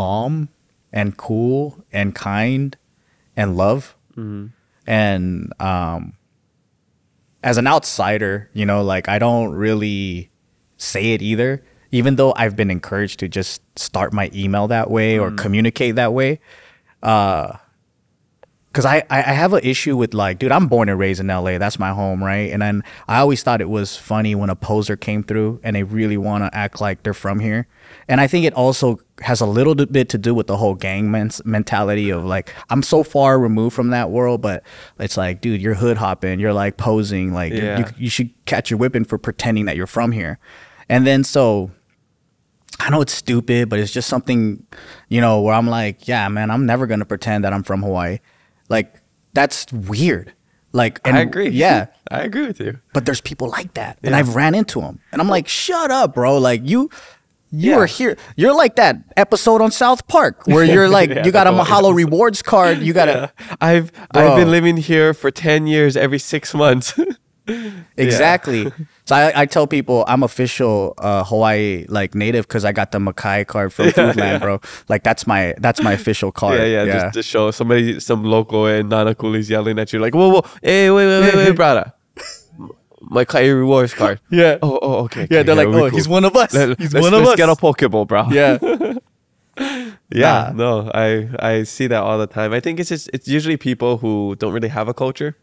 calm and cool and kind and love. Mm-hmm. And um, as an outsider, you know, like I don't really say it either, even though I've been encouraged to just start my email that way or mm. communicate that way. Uh, because I, I have an issue with like, dude, I'm born and raised in LA. That's my home, right? And then I always thought it was funny when a poser came through and they really want to act like they're from here. And I think it also has a little bit to do with the whole gang mentality of like, I'm so far removed from that world, but it's like, dude, you're hood hopping, you're like posing, like yeah. you, you should catch your whipping for pretending that you're from here. And then so I know it's stupid, but it's just something, you know, where I'm like, yeah, man, I'm never going to pretend that I'm from Hawaii. Like that's weird. Like and, I agree. Yeah, I agree with you. But there's people like that, yeah. and I've ran into them, and I'm like, shut up, bro. Like you, you yeah. are here. You're like that episode on South Park where you're like, yeah, you got a Mahalo rewards card. You got to. I've bro. I've been living here for ten years, every six months. exactly. So I, I tell people I'm official uh, Hawaii like native because I got the Makai card from Foodland, yeah. bro. Like that's my that's my official card. Yeah, yeah. yeah. Just to show somebody, some local and Nana nanakuli's yelling at you like, whoa, whoa, hey, wait, wait, wait, wait, brother. my Kyrie rewards card. Yeah. Oh, oh, okay. okay yeah, they're yeah, like, oh, cool. he's one of us. Let, he's one of us. get a Pokeball, bro. Yeah. yeah. Nah. No, I I see that all the time. I think it's just it's usually people who don't really have a culture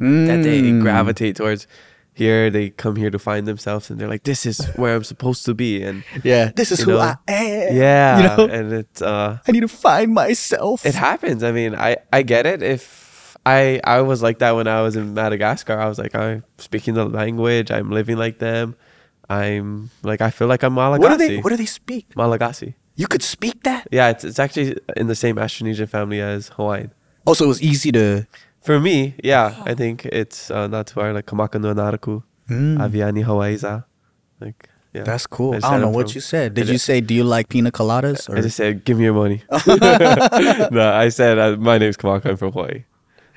mm. that they mm. gravitate towards here they come here to find themselves and they're like this is where i'm supposed to be and yeah this is who know, i am yeah you know? and it's uh i need to find myself it happens i mean i i get it if i i was like that when i was in madagascar i was like i'm speaking the language i'm living like them i'm like i feel like i'm malagasy what do they what do they speak malagasy you could speak that yeah it's, it's actually in the same austronesian family as hawaiian also oh, it was easy to for me, yeah, I think it's uh, not too hard. Like Kamaka no Naraku, mm. Aviani Hawaiiza. Like, yeah. That's cool. I, I don't know what from, you said. Did you say, do you like pina coladas? Or? I just said, give me your money. no, I said, uh, my name's Kamaka. I'm from Hawaii.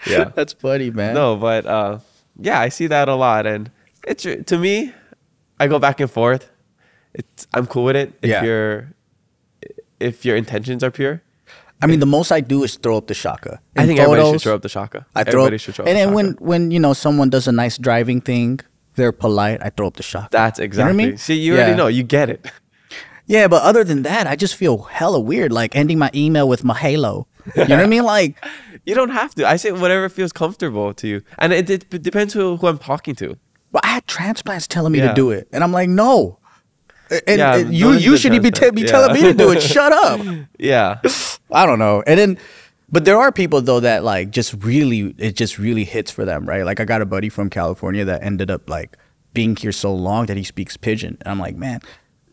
Yeah. That's funny, man. No, but uh, yeah, I see that a lot. And it's to me, I go back and forth. It's, I'm cool with it if yeah. you if your intentions are pure. I mean, the most I do is throw up the shaka. In I think photos, everybody should throw up the shaka. I throw everybody up, should throw up. And then when when you know someone does a nice driving thing, they're polite. I throw up the shaka. That's exactly. You know I mean? See, you yeah. already know. You get it. Yeah, but other than that, I just feel hella weird, like ending my email with mahalo. You know what I mean? Like, you don't have to. I say whatever feels comfortable to you, and it, it depends who, who I'm talking to. But I had transplants telling me yeah. to do it, and I'm like, no, and, yeah, and you you shouldn't be, t- be yeah. telling me to do it. Shut up. Yeah. I don't know. And then but there are people though that like just really it just really hits for them, right? Like I got a buddy from California that ended up like being here so long that he speaks pigeon. And I'm like, man,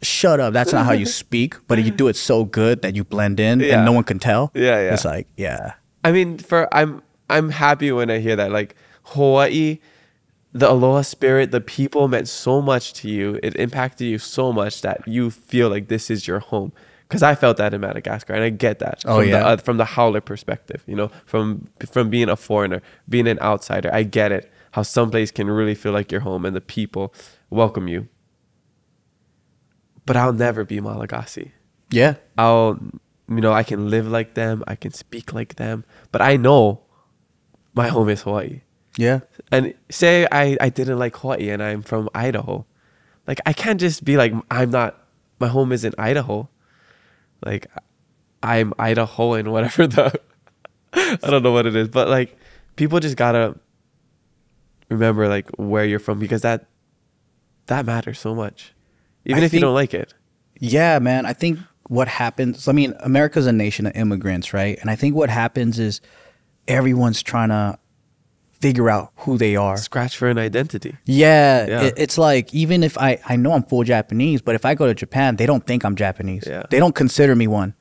shut up. That's not how you speak, but you do it so good that you blend in yeah. and no one can tell. Yeah, yeah. It's like, yeah. I mean, for I'm I'm happy when I hear that. Like Hawaii the aloha spirit, the people meant so much to you. It impacted you so much that you feel like this is your home. Because I felt that in Madagascar, and I get that oh, from, yeah. the, uh, from the howler perspective, you know, from from being a foreigner, being an outsider. I get it how some place can really feel like your home, and the people welcome you. But I'll never be Malagasy. Yeah, I'll you know I can live like them, I can speak like them, but I know my home is Hawaii yeah. And say I, I didn't like Hawaii and I'm from Idaho. Like I can't just be like I'm not my home is in Idaho. Like I'm Idaho and whatever the I don't know what it is, but like people just gotta remember like where you're from because that that matters so much. Even I if think, you don't like it. Yeah, man. I think what happens I mean, America's a nation of immigrants, right? And I think what happens is everyone's trying to figure out who they are. Scratch for an identity. Yeah, yeah. It, it's like even if I I know I'm full Japanese, but if I go to Japan, they don't think I'm Japanese. Yeah. They don't consider me one.